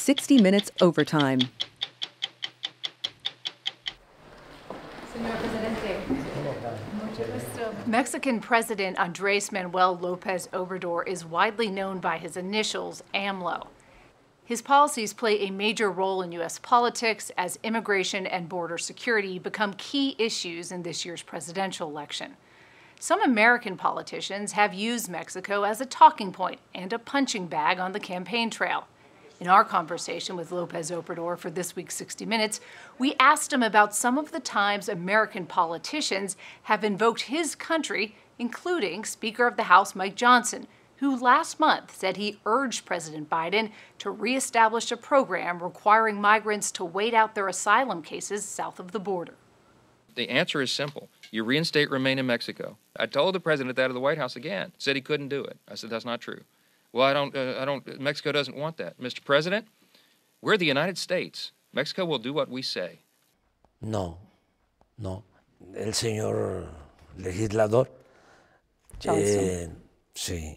60 minutes overtime. Mexican President Andres Manuel Lopez Obrador is widely known by his initials, AMLO. His policies play a major role in U.S. politics as immigration and border security become key issues in this year's presidential election. Some American politicians have used Mexico as a talking point and a punching bag on the campaign trail. In our conversation with Lopez Obrador for this week's 60 Minutes, we asked him about some of the times American politicians have invoked his country, including Speaker of the House Mike Johnson, who last month said he urged President Biden to reestablish a program requiring migrants to wait out their asylum cases south of the border. The answer is simple. You reinstate Remain in Mexico. I told the president that at the White House again. Said he couldn't do it. I said, that's not true. Well, I don't, quiere uh, I don't, uh, Mexico doesn't want that. Mr. President, we're the United States. Mexico will do what we say. No, no. El señor legislador, eh, sí,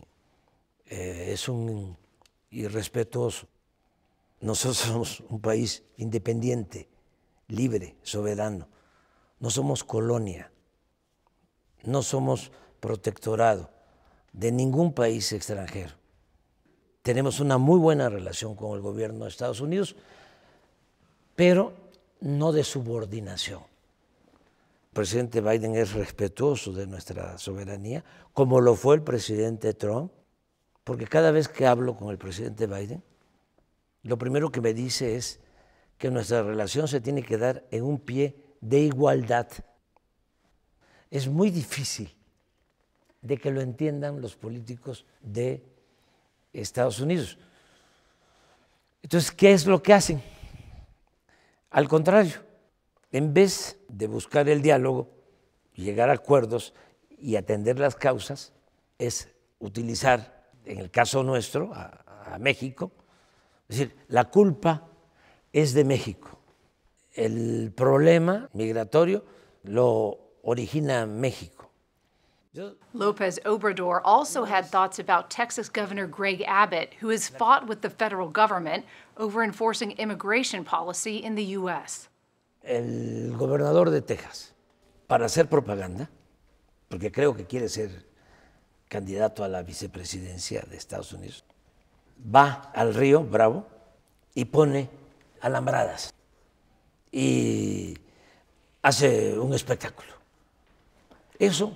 eh, es un irrespetuoso. Nosotros somos un país independiente, libre, soberano. No somos colonia, no somos protectorado de ningún país extranjero tenemos una muy buena relación con el gobierno de Estados Unidos, pero no de subordinación. El presidente Biden es respetuoso de nuestra soberanía, como lo fue el presidente Trump, porque cada vez que hablo con el presidente Biden, lo primero que me dice es que nuestra relación se tiene que dar en un pie de igualdad. Es muy difícil de que lo entiendan los políticos de Estados Unidos. Entonces, ¿qué es lo que hacen? Al contrario, en vez de buscar el diálogo, llegar a acuerdos y atender las causas, es utilizar, en el caso nuestro, a, México, es decir, la culpa es de México. El problema migratorio lo origina México. López Obrador also had thoughts about Texas Governor Greg Abbott, who has fought with the federal government over enforcing immigration policy in the U.S. El gobernador de Texas, para hacer propaganda, porque creo que quiere ser candidato a la vicepresidencia de Estados Unidos, va al río Bravo y pone alambradas y hace un espectáculo. Eso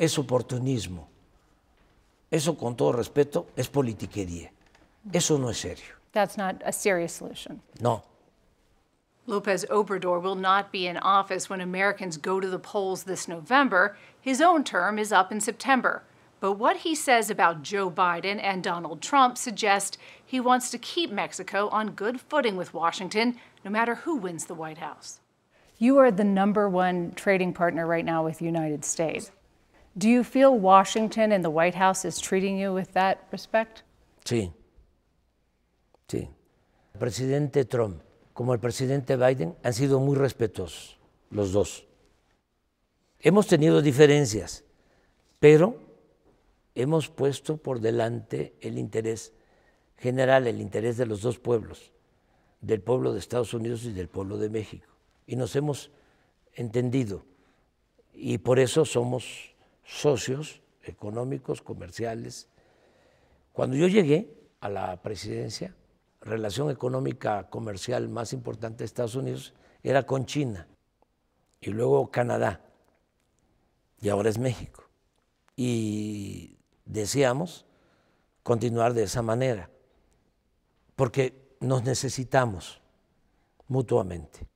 es oportunismo. Eso, con todo respeto, es politiquería. Eso no es serio. That's not a serious solution. No. Lopez Obrador will not be in office when Americans go to the polls this November. His own term is up in September. But what he says about Joe Biden and Donald Trump suggests he wants to keep Mexico on good footing with Washington, no matter who wins the White House. You are the number one trading partner right now with the United States. Do you feel Washington and the White House is treating you with that respect? Sí. Sí. El presidente Trump como el presidente Biden han sido muy respetuosos los dos. Hemos tenido diferencias, pero hemos puesto por delante el interés general, el interés de los dos pueblos, del pueblo de Estados Unidos y del pueblo de México. Y nos hemos entendido y por eso somos socios económicos, comerciales. Cuando yo llegué a la presidencia, relación económica comercial más importante de Estados Unidos era con China y luego Canadá y ahora es México. Y deseamos continuar de esa manera porque nos necesitamos mutuamente.